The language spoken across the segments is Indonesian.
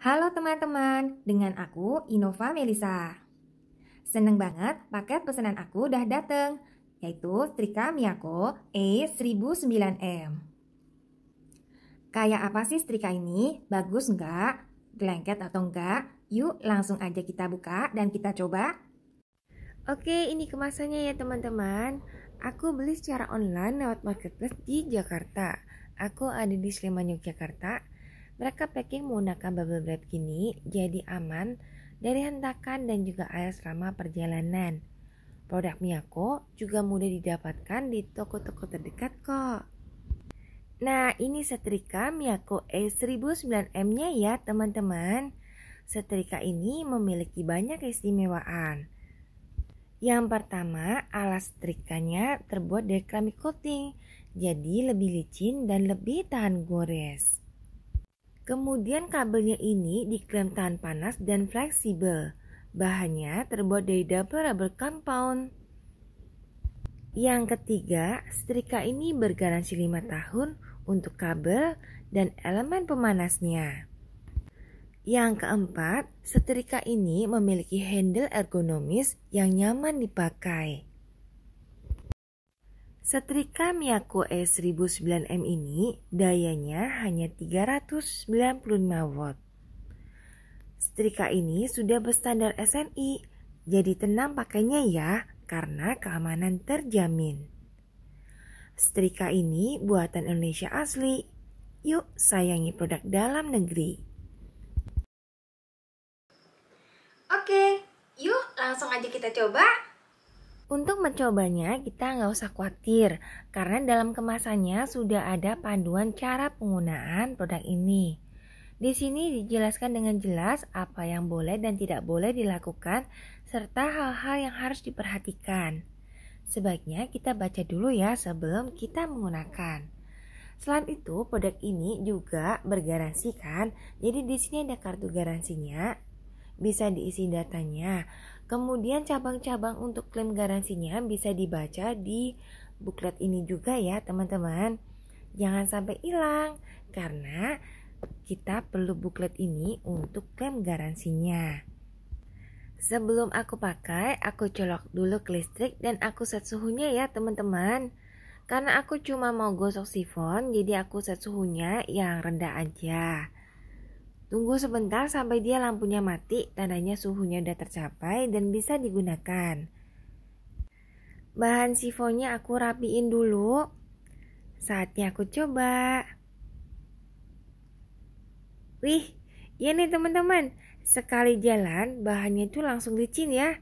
Halo teman-teman, dengan aku Inova Melisa. Seneng banget paket pesanan aku udah dateng, yaitu setrika Miyako E1009M. Kayak apa sih setrika ini? Bagus nggak? Lengket atau enggak? Yuk langsung aja kita buka dan kita coba. Oke, ini kemasannya ya teman-teman. Aku beli secara online lewat marketplace di Jakarta. Aku ada di Sleman, Yogyakarta mereka packing menggunakan bubble wrap gini jadi aman dari hentakan dan juga air selama perjalanan. Produk Miyako juga mudah didapatkan di toko-toko terdekat kok. Nah, ini setrika Miyako E1009M-nya ya, teman-teman. Setrika ini memiliki banyak keistimewaan. Yang pertama, alas setrikanya terbuat dari keramik coating, jadi lebih licin dan lebih tahan gores. Kemudian kabelnya ini diklaim tahan panas dan fleksibel. Bahannya terbuat dari double rubber compound. Yang ketiga, setrika ini bergaransi 5 tahun untuk kabel dan elemen pemanasnya. Yang keempat, setrika ini memiliki handle ergonomis yang nyaman dipakai. Setrika Miyako E1009M ini dayanya hanya 395 watt. Setrika ini sudah berstandar SNI, jadi tenang pakainya ya karena keamanan terjamin. Setrika ini buatan Indonesia asli. Yuk sayangi produk dalam negeri. Oke, yuk langsung aja kita coba. Untuk mencobanya, kita nggak usah khawatir, karena dalam kemasannya sudah ada panduan cara penggunaan produk ini. Di sini dijelaskan dengan jelas apa yang boleh dan tidak boleh dilakukan, serta hal-hal yang harus diperhatikan. Sebaiknya kita baca dulu ya sebelum kita menggunakan. Selain itu, produk ini juga bergaransi kan? Jadi di sini ada kartu garansinya, bisa diisi datanya. Kemudian cabang-cabang untuk klaim garansinya bisa dibaca di buklet ini juga ya teman-teman. Jangan sampai hilang karena kita perlu buklet ini untuk klaim garansinya. Sebelum aku pakai, aku colok dulu ke listrik dan aku set suhunya ya teman-teman. Karena aku cuma mau gosok sifon, jadi aku set suhunya yang rendah aja. Tunggu sebentar sampai dia lampunya mati, tandanya suhunya udah tercapai dan bisa digunakan. Bahan sifonnya aku rapiin dulu. Saatnya aku coba. Wih, ya nih teman-teman. Sekali jalan, bahannya itu langsung licin ya.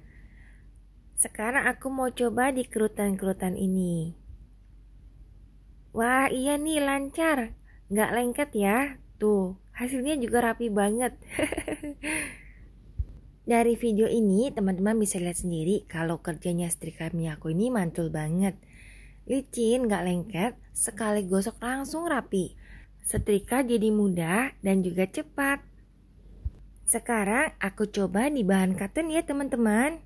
Sekarang aku mau coba di kerutan-kerutan ini. Wah, iya nih lancar. Nggak lengket ya. Tuh, hasilnya juga rapi banget dari video ini teman-teman bisa lihat sendiri kalau kerjanya setrika minyak ini mantul banget licin gak lengket sekali gosok langsung rapi setrika jadi mudah dan juga cepat sekarang aku coba di bahan cotton ya teman-teman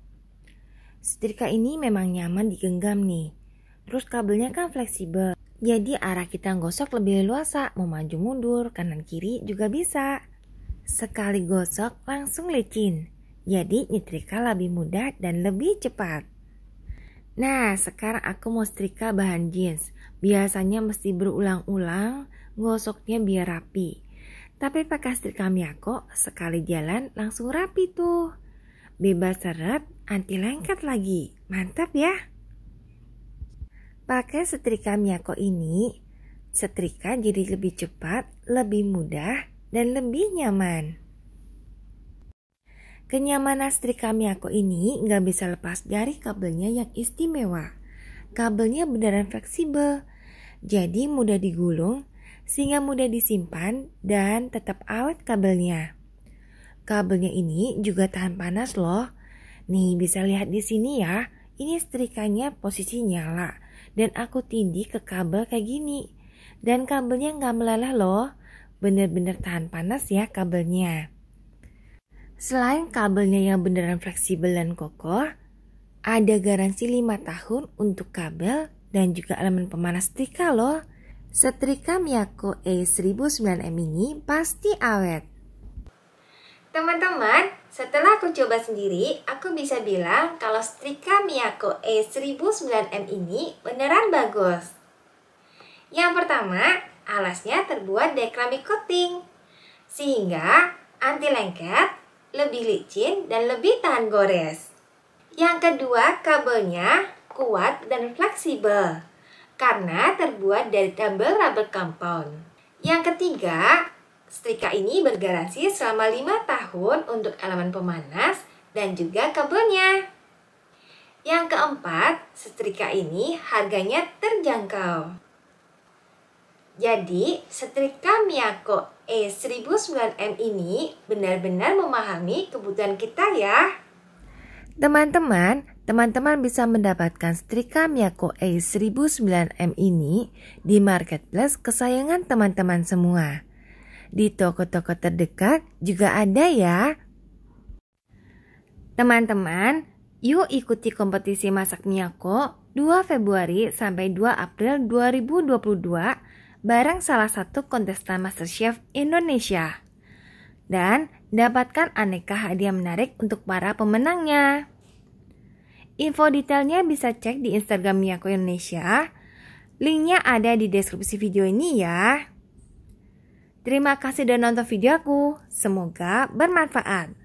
setrika ini memang nyaman digenggam nih terus kabelnya kan fleksibel jadi arah kita gosok lebih luasa, mau maju mundur, kanan kiri juga bisa. Sekali gosok langsung licin, jadi nyetrika lebih mudah dan lebih cepat. Nah, sekarang aku mau setrika bahan jeans. Biasanya mesti berulang-ulang, gosoknya biar rapi. Tapi pakai setrika miyako, sekali jalan langsung rapi tuh. Bebas seret, anti lengket lagi. Mantap ya! Pakai setrika Miyako ini, setrika jadi lebih cepat, lebih mudah, dan lebih nyaman. Kenyamanan setrika Miyako ini nggak bisa lepas dari kabelnya yang istimewa. Kabelnya beneran fleksibel, jadi mudah digulung sehingga mudah disimpan dan tetap awet kabelnya. Kabelnya ini juga tahan panas loh. Nih bisa lihat di sini ya, ini setrikanya posisi nyala dan aku tindih ke kabel kayak gini. Dan kabelnya nggak meleleh loh, bener-bener tahan panas ya kabelnya. Selain kabelnya yang beneran fleksibel dan kokoh, ada garansi 5 tahun untuk kabel dan juga elemen pemanas setrika loh. Setrika Miyako E1009M ini pasti awet. Teman-teman, setelah aku coba sendiri, aku bisa bilang kalau setrika Miyako E1009M ini beneran bagus. Yang pertama, alasnya terbuat dari keramik coating, sehingga anti lengket, lebih licin, dan lebih tahan gores. Yang kedua, kabelnya kuat dan fleksibel karena terbuat dari double rubber compound. Yang ketiga, Setrika ini bergaransi selama 5 tahun untuk elemen pemanas dan juga kabelnya. Yang keempat, setrika ini harganya terjangkau. Jadi, setrika Miyako E1009M ini benar-benar memahami kebutuhan kita ya. Teman-teman, teman-teman bisa mendapatkan setrika Miyako E1009M ini di marketplace kesayangan teman-teman semua. Di toko-toko terdekat juga ada ya. Teman-teman, yuk ikuti kompetisi masak Miyako 2 Februari sampai 2 April 2022 bareng salah satu kontestan MasterChef Indonesia. Dan dapatkan aneka hadiah menarik untuk para pemenangnya. Info detailnya bisa cek di Instagram Miyako Indonesia. Linknya ada di deskripsi video ini ya. Terima kasih sudah nonton videoku. Semoga bermanfaat.